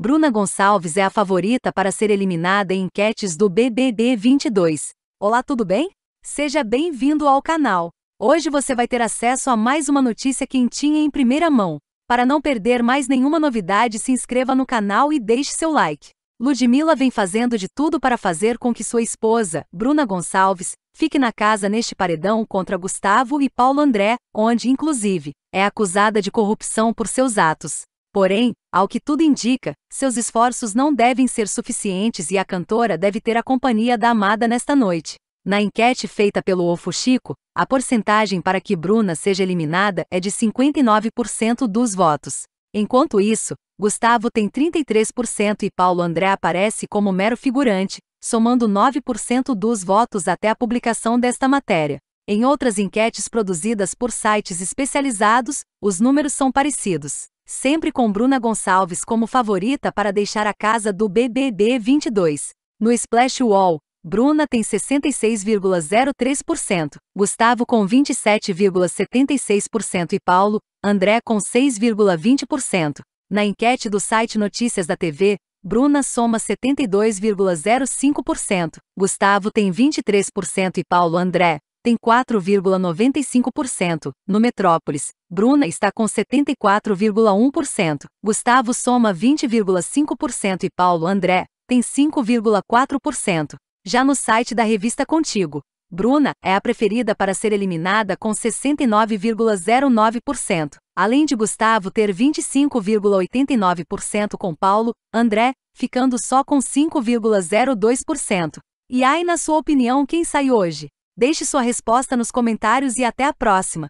Bruna Gonçalves é a favorita para ser eliminada em enquetes do BBB 22. Olá, tudo bem? Seja bem-vindo ao canal. Hoje você vai ter acesso a mais uma notícia quentinha em primeira mão. Para não perder mais nenhuma novidade, se inscreva no canal e deixe seu like. Ludmilla vem fazendo de tudo para fazer com que sua esposa, Bruna Gonçalves, fique na casa neste paredão contra Gustavo e Paulo André, onde, inclusive, é acusada de corrupção por seus atos. Porém, ao que tudo indica, seus esforços não devem ser suficientes e a cantora deve ter a companhia da amada nesta noite. Na enquete feita pelo Ofo Chico, a porcentagem para que Bruna seja eliminada é de 59% dos votos. Enquanto isso, Gustavo tem 33% e Paulo André aparece como mero figurante, somando 9% dos votos até a publicação desta matéria. Em outras enquetes produzidas por sites especializados, os números são parecidos sempre com Bruna Gonçalves como favorita para deixar a casa do BBB 22. No Splash Wall, Bruna tem 66,03%, Gustavo com 27,76% e Paulo, André com 6,20%. Na enquete do site Notícias da TV, Bruna soma 72,05%, Gustavo tem 23% e Paulo André, tem 4,95%, no Metrópolis, Bruna está com 74,1%, Gustavo soma 20,5% e Paulo André tem 5,4%. Já no site da revista Contigo, Bruna é a preferida para ser eliminada com 69,09%, além de Gustavo ter 25,89% com Paulo, André, ficando só com 5,02%. E aí, na sua opinião, quem sai hoje? Deixe sua resposta nos comentários e até a próxima!